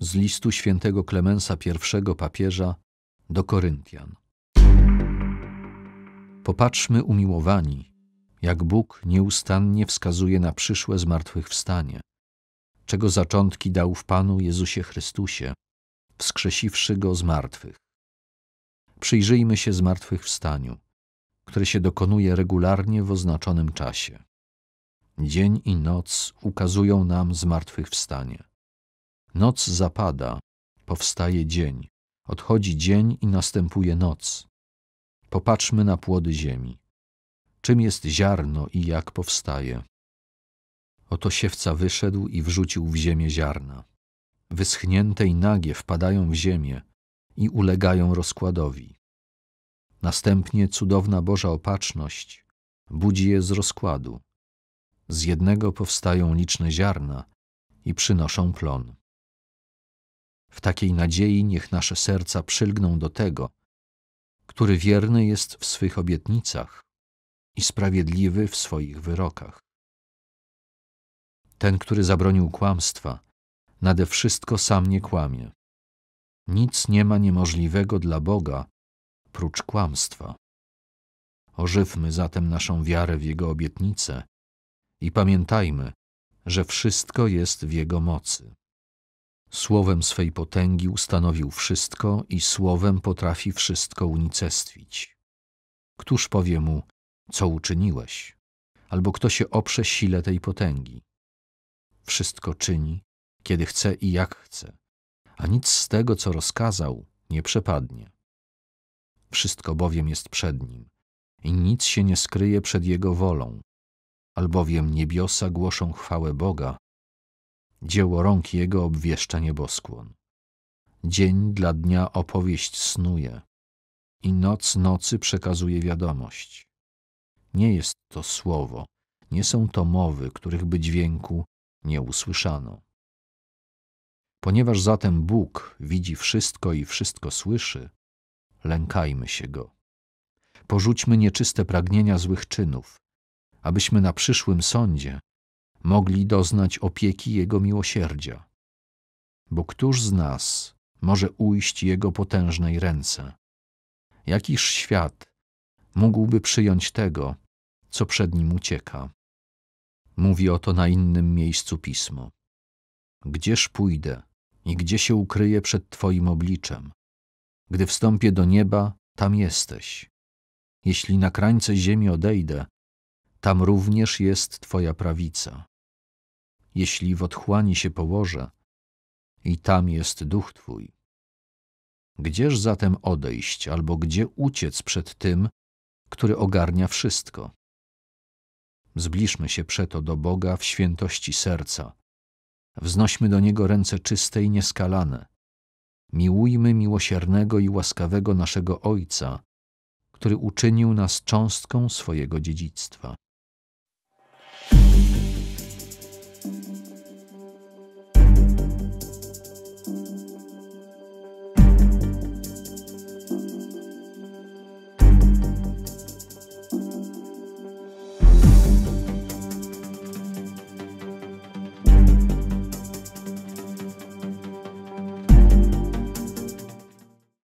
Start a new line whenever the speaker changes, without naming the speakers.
z listu świętego Klemensa I papieża do Koryntian. Popatrzmy umiłowani, jak Bóg nieustannie wskazuje na przyszłe zmartwychwstanie, czego zaczątki dał w Panu Jezusie Chrystusie, wskrzesiwszy Go z martwych. Przyjrzyjmy się zmartwychwstaniu, które się dokonuje regularnie w oznaczonym czasie. Dzień i noc ukazują nam zmartwychwstanie. Noc zapada, powstaje dzień, odchodzi dzień i następuje noc. Popatrzmy na płody ziemi. Czym jest ziarno i jak powstaje? Oto siewca wyszedł i wrzucił w ziemię ziarna. Wyschnięte i nagie wpadają w ziemię i ulegają rozkładowi. Następnie cudowna Boża opatrzność budzi je z rozkładu. Z jednego powstają liczne ziarna i przynoszą plon. W takiej nadziei niech nasze serca przylgną do tego, który wierny jest w swych obietnicach i sprawiedliwy w swoich wyrokach. Ten, który zabronił kłamstwa, nade wszystko sam nie kłamie. Nic nie ma niemożliwego dla Boga, prócz kłamstwa. Ożywmy zatem naszą wiarę w Jego obietnice i pamiętajmy, że wszystko jest w Jego mocy. Słowem swej potęgi ustanowił wszystko i słowem potrafi wszystko unicestwić. Któż powie mu, co uczyniłeś? Albo kto się oprze sile tej potęgi? Wszystko czyni, kiedy chce i jak chce, a nic z tego, co rozkazał, nie przepadnie. Wszystko bowiem jest przed nim i nic się nie skryje przed jego wolą, albowiem niebiosa głoszą chwałę Boga, Dzieło rąk jego obwieszcza nieboskłon. Dzień dla dnia opowieść snuje i noc nocy przekazuje wiadomość. Nie jest to słowo, nie są to mowy, których by dźwięku nie usłyszano. Ponieważ zatem Bóg widzi wszystko i wszystko słyszy, lękajmy się Go. Porzućmy nieczyste pragnienia złych czynów, abyśmy na przyszłym sądzie mogli doznać opieki Jego miłosierdzia. Bo któż z nas może ujść Jego potężnej ręce? Jakiż świat mógłby przyjąć tego, co przed nim ucieka? Mówi o to na innym miejscu pismo. Gdzież pójdę i gdzie się ukryję przed Twoim obliczem? Gdy wstąpię do nieba, tam jesteś. Jeśli na krańce ziemi odejdę, tam również jest Twoja prawica. Jeśli w otchłani się położę, i tam jest duch Twój. Gdzież zatem odejść, albo gdzie uciec przed tym, który ogarnia wszystko? Zbliżmy się przeto do Boga w świętości serca. Wznośmy do Niego ręce czyste i nieskalane. Miłujmy miłosiernego i łaskawego naszego Ojca, który uczynił nas cząstką swojego dziedzictwa.